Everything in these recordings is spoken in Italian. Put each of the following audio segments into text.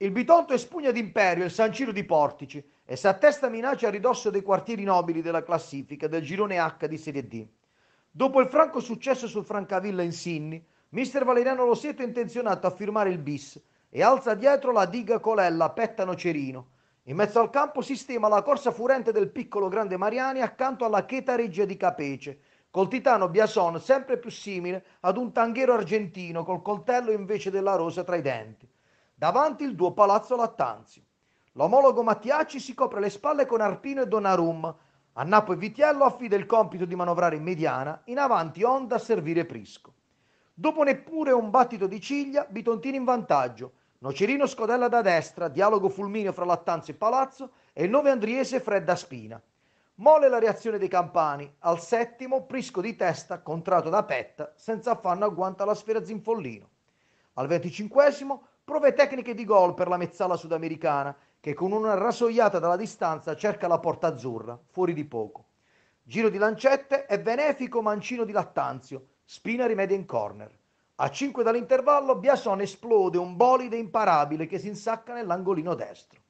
Il Bitonto espugna d'imperio il San Ciro di Portici e si attesta minaccia a ridosso dei quartieri nobili della classifica del girone H di Serie D. Dopo il franco successo sul Francavilla in Sinni, mister Valeriano Roseto è intenzionato a firmare il bis e alza dietro la diga Colella Pettano Cerino. In mezzo al campo sistema la corsa furente del piccolo grande Mariani accanto alla cheta regia di Capece, col titano Biason sempre più simile ad un tanghero argentino col coltello invece della rosa tra i denti davanti il duo palazzo Lattanzio. L'omologo Mattiacci si copre le spalle con Arpino e Donnarumma. A Napoli Vitiello affida il compito di manovrare in mediana, in avanti Onda a servire Prisco. Dopo neppure un battito di ciglia, Bitontini in vantaggio. Nocerino scodella da destra, dialogo fulmineo fra Lattanzio e Palazzo e il 9 Andriese Fredda Spina. Mole la reazione dei campani. Al settimo, Prisco di testa, contrato da Petta, senza affanno agguanta la sfera Zinfollino. Al venticinquesimo, prove tecniche di gol per la mezzala sudamericana che con una rasoiata dalla distanza cerca la porta azzurra, fuori di poco. Giro di lancette e benefico mancino di Lattanzio, Spina rimedia in corner. A 5 dall'intervallo Biasone esplode un bolide imparabile che si insacca nell'angolino destro.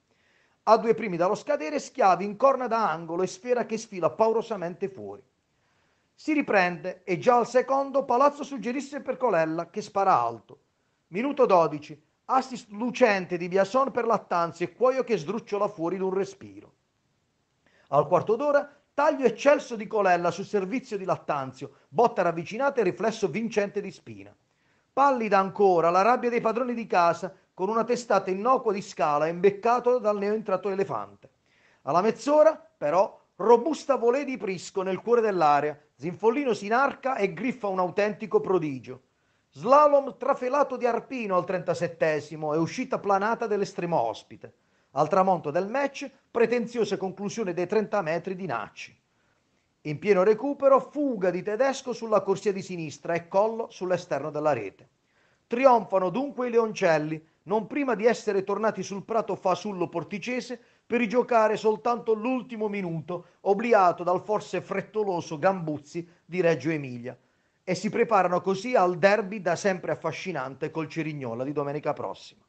A due primi dallo scadere Schiavi in corna da angolo e sfera che sfila paurosamente fuori. Si riprende e già al secondo Palazzo suggerisce per Colella che spara alto. Minuto 12, Assist lucente di Biason per Lattanzi e Cuoio che sdrucciola fuori d'un respiro. Al quarto d'ora taglio eccelso di Colella sul servizio di Lattanzio, botta ravvicinata e riflesso vincente di Spina. Pallida ancora la rabbia dei padroni di casa con una testata innocua di scala imbeccato dal neoentrato elefante. Alla mezz'ora, però, robusta volée di Prisco nel cuore dell'area, Zinfollino si inarca e griffa un autentico prodigio. Slalom trafelato di Arpino al 37esimo e uscita planata dell'estremo ospite. Al tramonto del match, pretenziosa conclusione dei 30 metri di Nacci. In pieno recupero, fuga di Tedesco sulla corsia di sinistra e collo sull'esterno della rete. Trionfano dunque i Leoncelli, non prima di essere tornati sul prato fasullo porticese per rigiocare soltanto l'ultimo minuto, obliato dal forse frettoloso Gambuzzi di Reggio Emilia, e si preparano così al derby da sempre affascinante col Cirignola di domenica prossima.